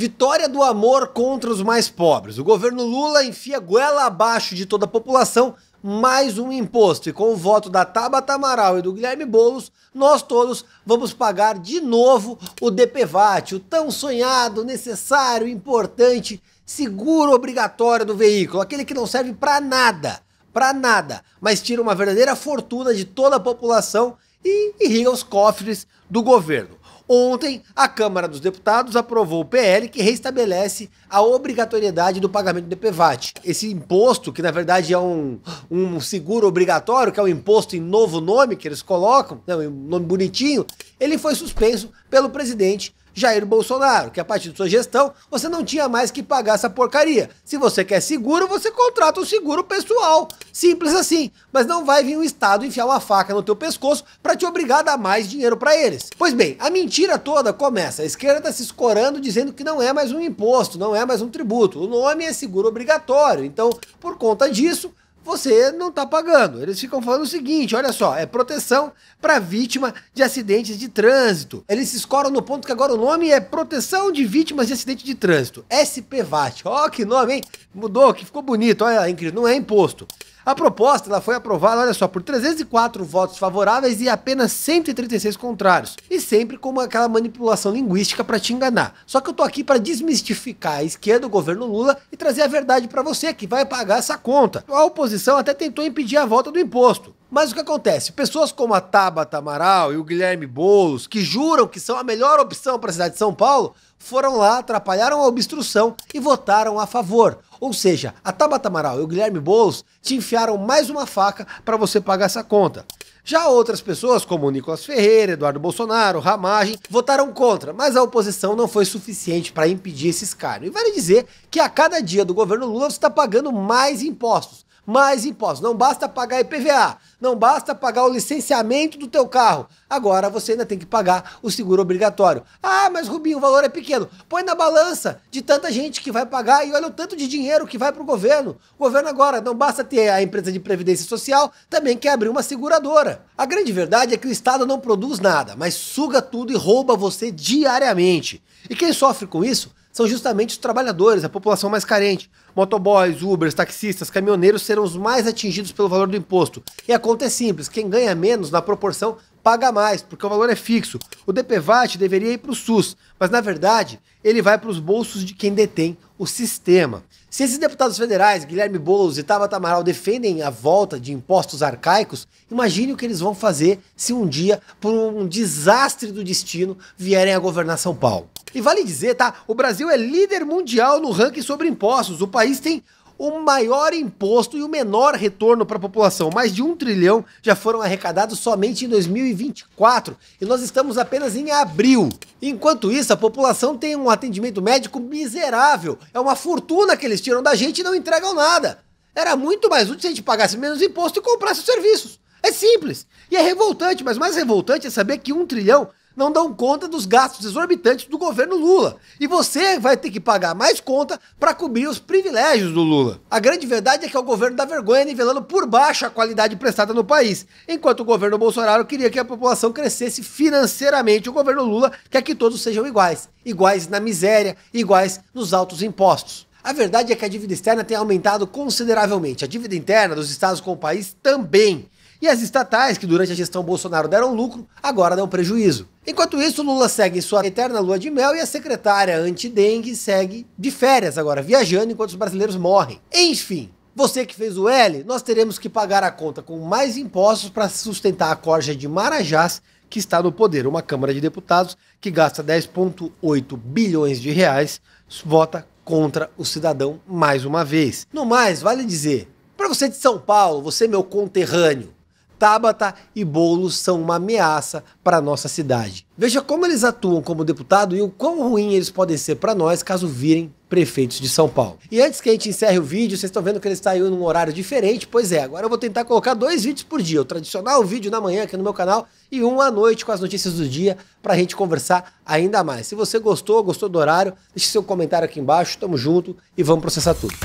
Vitória do amor contra os mais pobres. O governo Lula enfia goela abaixo de toda a população mais um imposto. E com o voto da Tabata Amaral e do Guilherme Boulos, nós todos vamos pagar de novo o DPVAT, o tão sonhado, necessário, importante, seguro obrigatório do veículo, aquele que não serve para nada, para nada, mas tira uma verdadeira fortuna de toda a população e irriga os cofres do governo. Ontem, a Câmara dos Deputados aprovou o PL que restabelece a obrigatoriedade do pagamento do DPVAT. Esse imposto, que na verdade é um, um seguro obrigatório, que é um imposto em novo nome que eles colocam, né, um nome bonitinho, ele foi suspenso pelo presidente Jair Bolsonaro, que a partir de sua gestão você não tinha mais que pagar essa porcaria. Se você quer seguro, você contrata o um seguro pessoal. Simples assim. Mas não vai vir um Estado enfiar uma faca no teu pescoço para te obrigar a dar mais dinheiro para eles. Pois bem, a mentira toda começa. A esquerda se escorando dizendo que não é mais um imposto, não é mais um tributo. O nome é seguro obrigatório. Então, por conta disso, você não está pagando. Eles ficam falando o seguinte: olha só, é proteção para vítima de acidentes de trânsito. Eles se escoram no ponto que agora o nome é Proteção de Vítimas de Acidente de Trânsito, SPVAT. Ó, oh, que nome, hein? Mudou, que ficou bonito, olha, incrível. Não é imposto. A proposta ela foi aprovada, olha só, por 304 votos favoráveis e apenas 136 contrários. E sempre com aquela manipulação linguística para te enganar. Só que eu tô aqui para desmistificar a esquerda, o governo Lula e trazer a verdade para você que vai pagar essa conta. A oposição até tentou impedir a volta do imposto. Mas o que acontece? Pessoas como a Tabata Amaral e o Guilherme Boulos, que juram que são a melhor opção para a cidade de São Paulo, foram lá, atrapalharam a obstrução e votaram a favor. Ou seja, a Tabata Amaral e o Guilherme Boulos te enfiaram mais uma faca para você pagar essa conta. Já outras pessoas, como o Nicolas Ferreira, Eduardo Bolsonaro, Ramagem, votaram contra, mas a oposição não foi suficiente para impedir esse escárnio. E vale dizer que a cada dia do governo Lula você está pagando mais impostos mais impostos. Não basta pagar IPVA, não basta pagar o licenciamento do teu carro. Agora você ainda tem que pagar o seguro obrigatório. Ah, mas Rubinho, o valor é pequeno. Põe na balança de tanta gente que vai pagar e olha o tanto de dinheiro que vai para o governo. O governo agora não basta ter a empresa de previdência social, também quer abrir uma seguradora. A grande verdade é que o Estado não produz nada, mas suga tudo e rouba você diariamente. E quem sofre com isso são justamente os trabalhadores, a população mais carente. Motoboys, Ubers, taxistas, caminhoneiros serão os mais atingidos pelo valor do imposto. E a conta é simples: quem ganha menos na proporção paga mais, porque o valor é fixo. O DPVAT deveria ir para o SUS, mas na verdade ele vai para os bolsos de quem detém o sistema. Se esses deputados federais, Guilherme Boulos e Tabata Amaral, defendem a volta de impostos arcaicos, imagine o que eles vão fazer se um dia, por um desastre do destino, vierem a governar São Paulo. E vale dizer, tá? O Brasil é líder mundial no ranking sobre impostos. O país tem o maior imposto e o menor retorno para a população. Mais de um trilhão já foram arrecadados somente em 2024 e nós estamos apenas em abril. Enquanto isso, a população tem um atendimento médico miserável. É uma fortuna que eles tiram da gente e não entregam nada. Era muito mais útil se a gente pagasse menos imposto e comprasse os serviços. É simples. E é revoltante, mas mais revoltante é saber que um trilhão não dão conta dos gastos exorbitantes do governo Lula. E você vai ter que pagar mais conta para cobrir os privilégios do Lula. A grande verdade é que é o governo da vergonha nivelando por baixo a qualidade prestada no país, enquanto o governo Bolsonaro queria que a população crescesse financeiramente, o governo Lula quer que todos sejam iguais, iguais na miséria, iguais nos altos impostos. A verdade é que a dívida externa tem aumentado consideravelmente. A dívida interna dos estados com o país também. E as estatais, que durante a gestão Bolsonaro deram lucro, agora dão prejuízo. Enquanto isso, Lula segue em sua eterna lua de mel e a secretária anti-dengue segue de férias agora, viajando enquanto os brasileiros morrem. Enfim, você que fez o L, nós teremos que pagar a conta com mais impostos para sustentar a corja de Marajás, que está no poder. Uma Câmara de Deputados que gasta 10,8 bilhões de reais vota contra o cidadão mais uma vez. No mais, vale dizer, para você de São Paulo, você meu conterrâneo, Tabata e Boulos são uma ameaça para a nossa cidade. Veja como eles atuam como deputado e o quão ruim eles podem ser para nós caso virem prefeitos de São Paulo. E antes que a gente encerre o vídeo, vocês estão vendo que ele saiu num horário diferente, pois é, agora eu vou tentar colocar dois vídeos por dia, o tradicional vídeo na manhã aqui no meu canal e um à noite com as notícias do dia para a gente conversar ainda mais. Se você gostou, gostou do horário, deixe seu comentário aqui embaixo, tamo junto e vamos processar tudo.